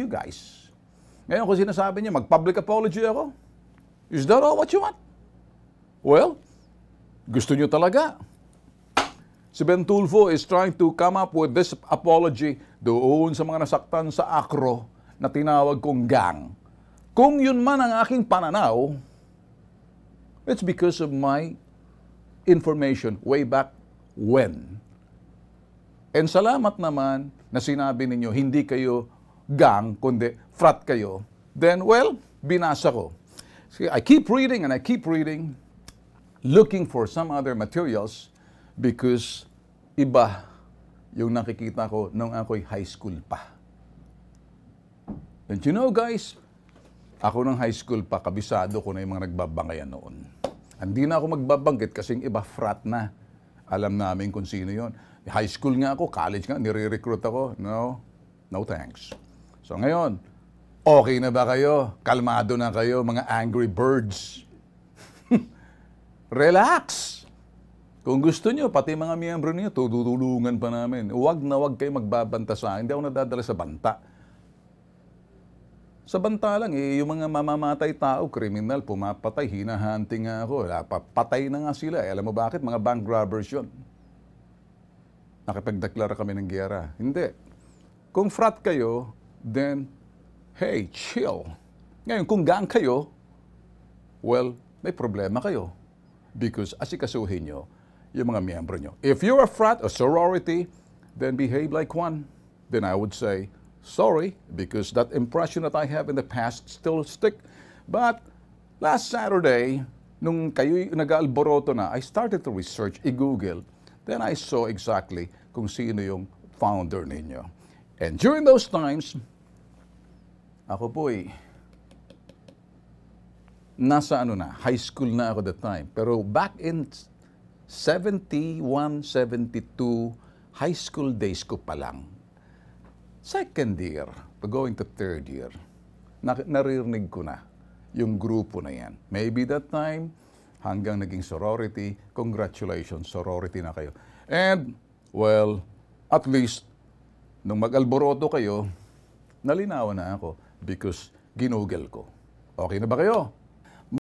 you guys. Ngayon kung sinasabi niya, mag-public apology ako, is that all what you want? Well, gusto niyo talaga. Si Bentulfo is trying to come up with this apology doon sa mga nasaktan sa akro na tinawag kong gang. Kung yun man ang aking pananaw, it's because of my information way back when. And salamat naman na sinabi ninyo, hindi kayo gang, kundi frat kayo, then, well, binasa ko. See, I keep reading and I keep reading, looking for some other materials because iba yung nakikita ko nung ako'y high school pa. And you know guys, ako ng high school pa, kabisado ko na yung mga nagbabangayan noon. Hindi na ako magbabanggit kasi iba frat na. Alam namin kung sino yon. High school nga ako, college nga, nire-recruit ako. No, no thanks. So ngayon, okay na ba kayo? Kalmado na kayo, mga angry birds. Relax! Kung gusto nyo, pati mga miyembro niyo, tutulungan pa namin. Huwag na huwag kayo magbabanta sa akin. Hindi ako nadadala sa banta. Sa banta lang, eh, yung mga mamamatay tao, kriminal, pumapatay, hinahunting nga ako. Patay na nga sila. Eh, alam mo bakit? Mga bank robbers yun. Nakipagdeklara kami ng giyera. Hindi. Kung frat kayo, then, hey, chill. Ngayon, kung gaan kayo, well, may problema kayo. Because asikasuhin nyo yung mga miyembro nyo. If you're a frat a sorority, then behave like one. Then I would say, sorry, because that impression that I have in the past still stick. But last Saturday, nung kayo nag-alboroto na, I started to research, i-google. Then I saw exactly kung sino yung founder ninyo. And during those times, ako po'y eh, nasa ano na, high school na ako that time. Pero back in 71, 72, high school days ko pa lang. Second year, going to third year, na, naririnig ko na yung grupo na yan. Maybe that time, hanggang naging sorority, congratulations, sorority na kayo. And, well, at least, nung mag-alboroto kayo, nalinawan na ako because ginugol ko. Okay na ba kayo?